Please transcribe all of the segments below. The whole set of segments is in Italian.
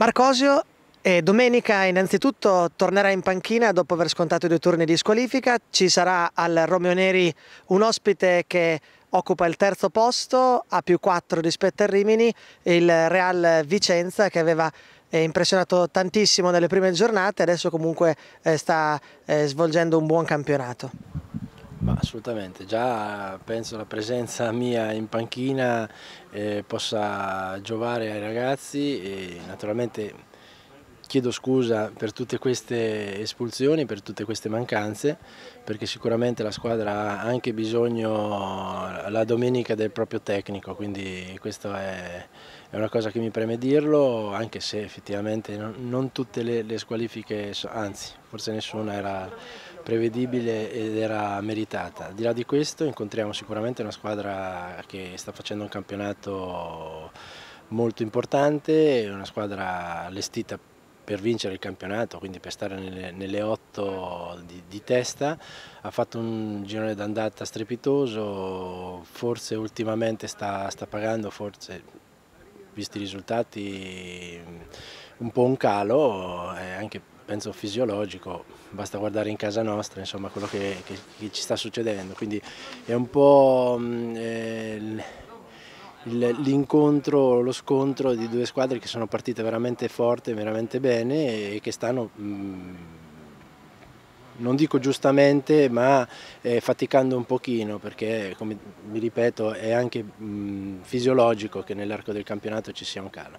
Marcosio, eh, domenica innanzitutto tornerà in panchina dopo aver scontato i due turni di squalifica, ci sarà al Romeo Neri un ospite che occupa il terzo posto, a più 4 rispetto al Rimini, il Real Vicenza che aveva eh, impressionato tantissimo nelle prime giornate, adesso comunque eh, sta eh, svolgendo un buon campionato. Ma assolutamente, già penso la presenza mia in panchina eh, possa giovare ai ragazzi e naturalmente chiedo scusa per tutte queste espulsioni, per tutte queste mancanze, perché sicuramente la squadra ha anche bisogno la domenica del proprio tecnico, quindi questa è, una cosa che mi preme dirlo, anche se effettivamente non, tutte le, le squalifiche, anzi forse nessuna era prevedibile ed era meritata. Al di là di questo incontriamo sicuramente una squadra che sta facendo un campionato molto importante, una squadra allestita per vincere il campionato, quindi per stare nelle, nelle otto di, di, testa, ha fatto un girone d'andata strepitoso, forse ultimamente sta, sta pagando, forse visti i risultati, un po' un calo, eh, anche penso fisiologico, basta guardare in casa nostra insomma, quello che, che, che, ci sta succedendo, quindi è un po' mm, eh, l'incontro, lo scontro di due squadre che sono partite veramente forte, veramente bene e che stanno... Mm, non dico giustamente, ma eh, faticando un pochino perché, come vi ripeto, è anche mh, mm, fisiologico che nell'arco del campionato ci sia un calo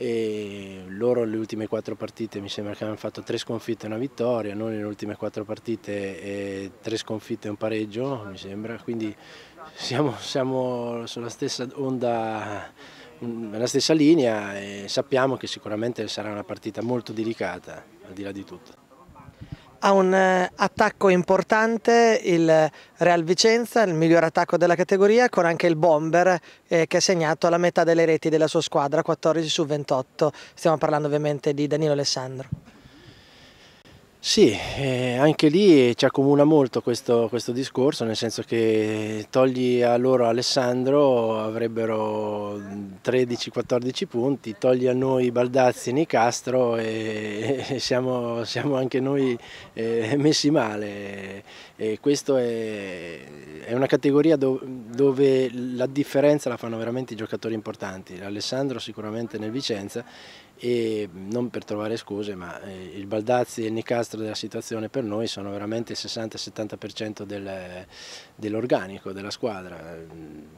e loro le ultime quattro partite mi sembra che hanno fatto tre sconfitte e una vittoria, noi nelle ultime quattro partite tre sconfitte e un pareggio mi sembra, quindi siamo, siamo sulla stessa onda, mm, nella stessa linea e sappiamo che sicuramente sarà una partita molto delicata al di là di tutto. Ha un eh, attacco importante il Real Vicenza, il miglior attacco della categoria, con anche il bomber eh, che ha segnato la metà delle reti della sua squadra, 14 su 28. Stiamo parlando ovviamente di Danilo Alessandro. Sì, eh, anche lì ci accomuna molto questo, questo, discorso, nel senso che togli a loro Alessandro avrebbero 13-14 punti, togli a noi Baldazzi, e Nicastro e, e siamo, siamo, anche noi eh, messi male. E questa è, è, una categoria do, dove la differenza la fanno veramente i giocatori importanti, Alessandro sicuramente nel Vicenza e non per trovare scuse ma eh, il Baldazzi e il Nicastro della situazione per noi sono veramente il 60-70% del, dell'organico della squadra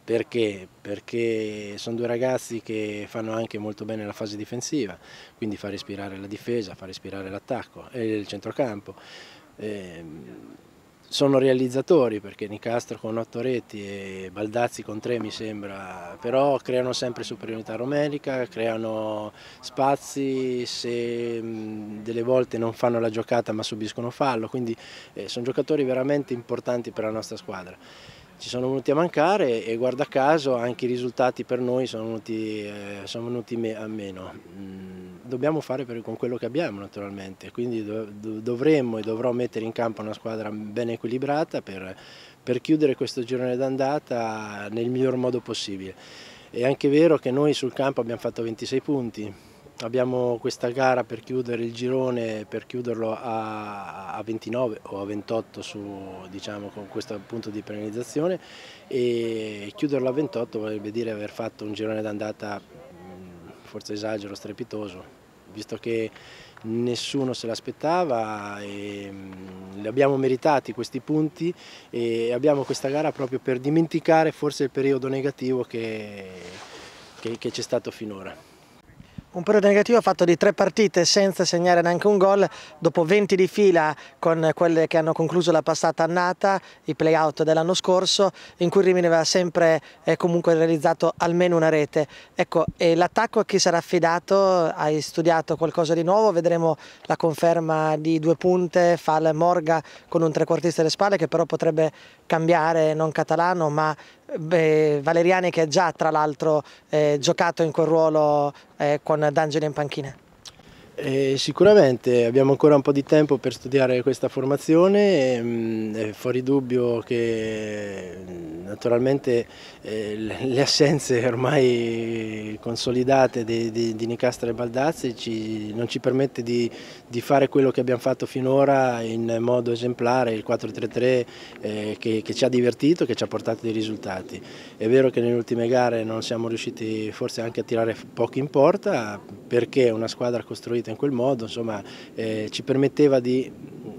perché? perché sono due ragazzi che fanno anche molto bene la fase difensiva quindi fa respirare la difesa, fa respirare l'attacco e il centrocampo e, ehm, sono realizzatori perché Nicastro con otto reti e Baldazzi con tre mi sembra, però creano sempre superiorità numerica, creano spazi, se delle volte non fanno la giocata ma subiscono fallo, quindi eh, sono giocatori veramente importanti per la nostra squadra ci sono venuti a mancare e guarda caso anche i risultati per noi sono venuti, eh, sono venuti me a meno. Mm, dobbiamo fare per, con quello che abbiamo naturalmente, quindi do, dovremmo e dovrò mettere in campo una squadra ben equilibrata per, per chiudere questo girone d'andata nel miglior modo possibile. È anche vero che noi sul campo abbiamo fatto 26 punti, Abbiamo questa gara per chiudere il girone, per chiuderlo a, 29 o a 28 su, diciamo, con questo punto di penalizzazione e chiuderlo a 28 vorrebbe dire aver fatto un girone d'andata, mm, forse esagero, strepitoso, visto che nessuno se l'aspettava e mm, li abbiamo meritati questi punti e abbiamo questa gara proprio per dimenticare forse il periodo negativo che c'è stato finora. Un periodo negativo ha fatto di tre partite senza segnare neanche un gol, dopo 20 di fila con quelle che hanno concluso la passata annata, i play-out dell'anno scorso, in cui Rimini aveva sempre eh, comunque realizzato almeno una rete. Ecco, l'attacco a chi sarà affidato? Hai studiato qualcosa di nuovo? Vedremo la conferma di due punte, Fal Morga con un trequartista alle spalle che però potrebbe cambiare non catalano ma beh, Valeriani che ha già tra l'altro eh, giocato in quel ruolo eh, con D'Angelo in panchina. Eh, sicuramente abbiamo ancora un po' di tempo per studiare questa formazione, e, ehm, mh, è fuori dubbio che mm, naturalmente eh, le assenze ormai consolidate di, di, di Nicastra e Baldazzi ci, non ci permette di, di, fare quello che abbiamo fatto finora in modo esemplare, il 4-3-3 eh, che, che, ci ha divertito, che ci ha portato dei risultati. È vero che nelle ultime gare non siamo riusciti forse anche a tirare pochi in porta perché una squadra costruita in quel modo, insomma, eh, ci permetteva di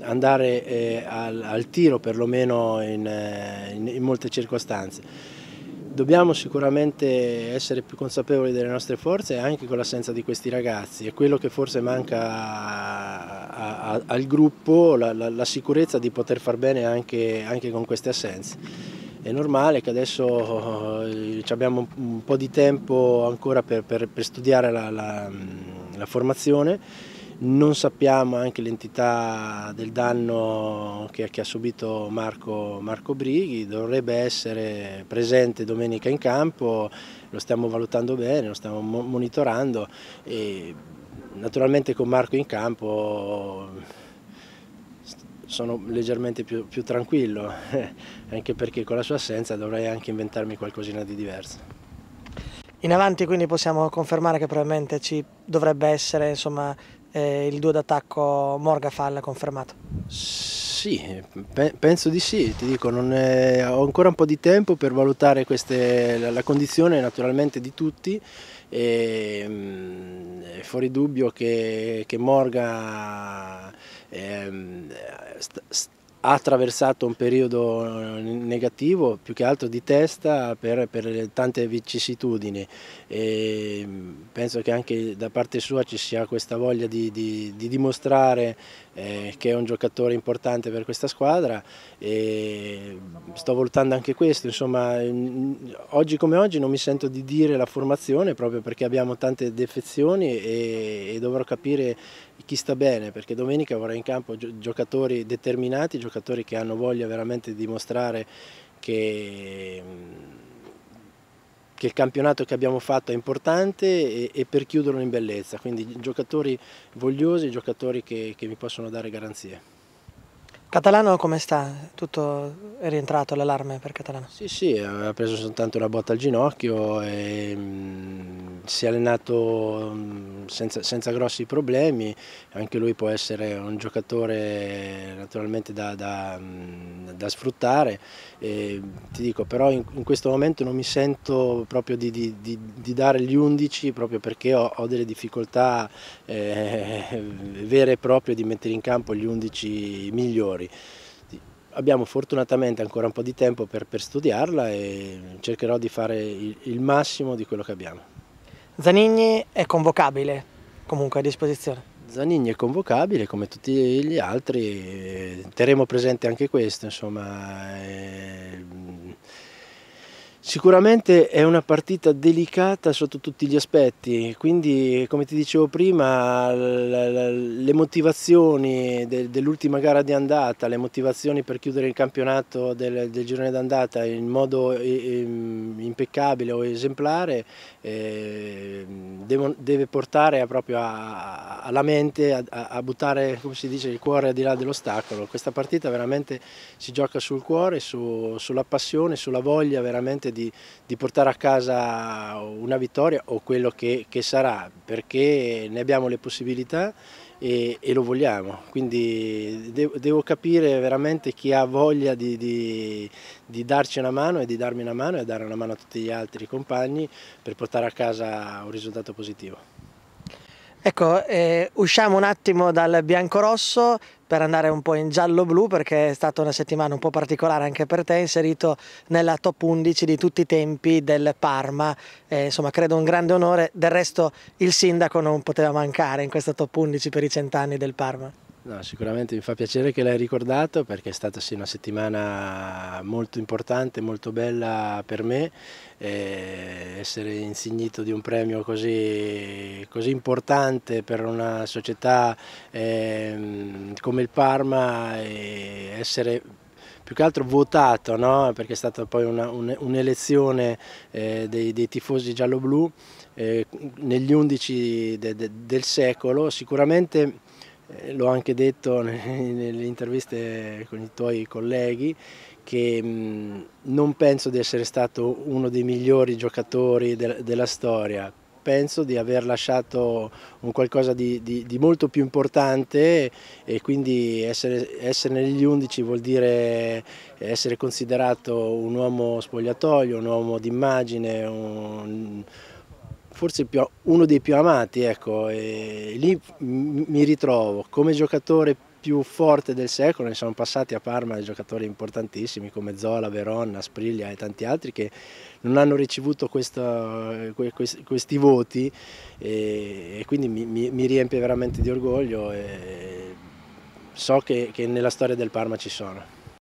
andare eh, al, al, tiro perlomeno in, eh, in, in molte circostanze dobbiamo sicuramente essere più consapevoli delle nostre forze anche con l'assenza di questi ragazzi. È quello che forse manca a, a, al gruppo, la, la, la, sicurezza di poter far bene anche, anche con queste assenze è normale che adesso eh, abbiamo un po' di tempo ancora per, per, per studiare la, la, la formazione, non sappiamo anche l'entità del danno che, che ha subito Marco, Marco, Brighi, dovrebbe essere presente domenica in campo, lo stiamo valutando bene, lo stiamo monitorando e naturalmente con Marco in campo sono leggermente più, più tranquillo, anche perché con la sua assenza dovrei anche inventarmi qualcosina di diverso. In avanti quindi possiamo confermare che probabilmente ci dovrebbe essere insomma, eh, il duo d'attacco Morga-Fall confermato? Sì, pe penso di sì, ti dico, è... ho ancora un po' di tempo per valutare queste... la condizione naturalmente di tutti e, mm, è fuori dubbio che, che Morga Ehm, ha attraversato un periodo eh, negativo più che altro di testa per, per tante vicissitudini e ehm, penso che anche da parte sua ci sia questa voglia di, di, di dimostrare eh, che è un giocatore importante per questa squadra e sto valutando anche questo, insomma oggi come oggi non mi sento di dire la formazione proprio perché abbiamo tante defezioni e, e dovrò capire chi sta bene perché domenica vorrei in campo giocatori determinati, giocatori che hanno voglia veramente di dimostrare che mm, che il campionato che abbiamo fatto è importante e, e per chiuderlo in bellezza, quindi giocatori vogliosi, giocatori che, che mi possono dare garanzie. Catalano come sta? Tutto è rientrato l'allarme per Catalano? Sì, sì, ha preso soltanto una botta al ginocchio e mh, mm, si è allenato mh, mm, senza, senza, grossi problemi, anche lui può essere un giocatore naturalmente da, da, mh, mm, da sfruttare, e, ti dico però in, in, questo momento non mi sento proprio di, di, di, di dare gli 11 proprio perché ho, ho delle difficoltà eh, vere e proprie di mettere in campo gli 11 migliori errori. Abbiamo fortunatamente ancora un po' di tempo per, per studiarla e cercherò di fare il, il massimo di quello che abbiamo. Zanigni è convocabile, comunque a disposizione. Zanigni è convocabile come tutti gli altri, terremo presente anche questo, insomma, eh, Sicuramente è una partita delicata sotto tutti gli aspetti, quindi come ti dicevo prima le motivazioni dell'ultima gara di andata, le motivazioni per chiudere il campionato del, del girone d'andata in modo impeccabile o esemplare ehm, deve portare proprio alla mente a, a, buttare come si dice, il cuore al di là dell'ostacolo. Questa partita veramente si gioca sul cuore, su, sulla passione, sulla voglia veramente veramente di, di, portare a casa una vittoria o quello che, che sarà, perché ne abbiamo le possibilità e, e lo vogliamo. Quindi de devo capire veramente chi ha voglia di, di, di, darci una mano e di darmi una mano e dare una mano a tutti gli altri compagni per portare a casa un risultato positivo. Ecco, eh, usciamo un attimo dal bianco-rosso per andare un po' in giallo-blu perché è stata una settimana un po' particolare anche per te, inserito nella top 11 di tutti i tempi del Parma, eh, insomma credo un grande onore, del resto il sindaco non poteva mancare in questa top 11 per i cent'anni del Parma. No, sicuramente mi fa piacere che l'hai ricordato perché è stata sì, una settimana molto importante, molto bella per me. Eh, essere insignito di un premio così, così importante per una società eh, come il Parma e essere più che altro votato, no? perché è stata poi un'elezione un eh, dei, dei, tifosi giallo-blu eh, negli undici de, de, del secolo, sicuramente eh, l'ho anche detto nelle interviste con i tuoi colleghi, che mm, non penso di essere stato uno dei migliori giocatori della storia, penso di aver lasciato un qualcosa di, di, di molto più importante e quindi essere, essere, negli 11 vuol dire essere considerato un uomo spogliatoio, un uomo d'immagine, un forse più, uno dei più amati, ecco, e lì mi ritrovo come giocatore più forte del secolo, ne sono passati a Parma giocatori importantissimi come Zola, Veronna, Spriglia e tanti altri che non hanno ricevuto questo, questi voti e, quindi mi, mi, riempie veramente di orgoglio e so che, che nella storia del Parma ci sono.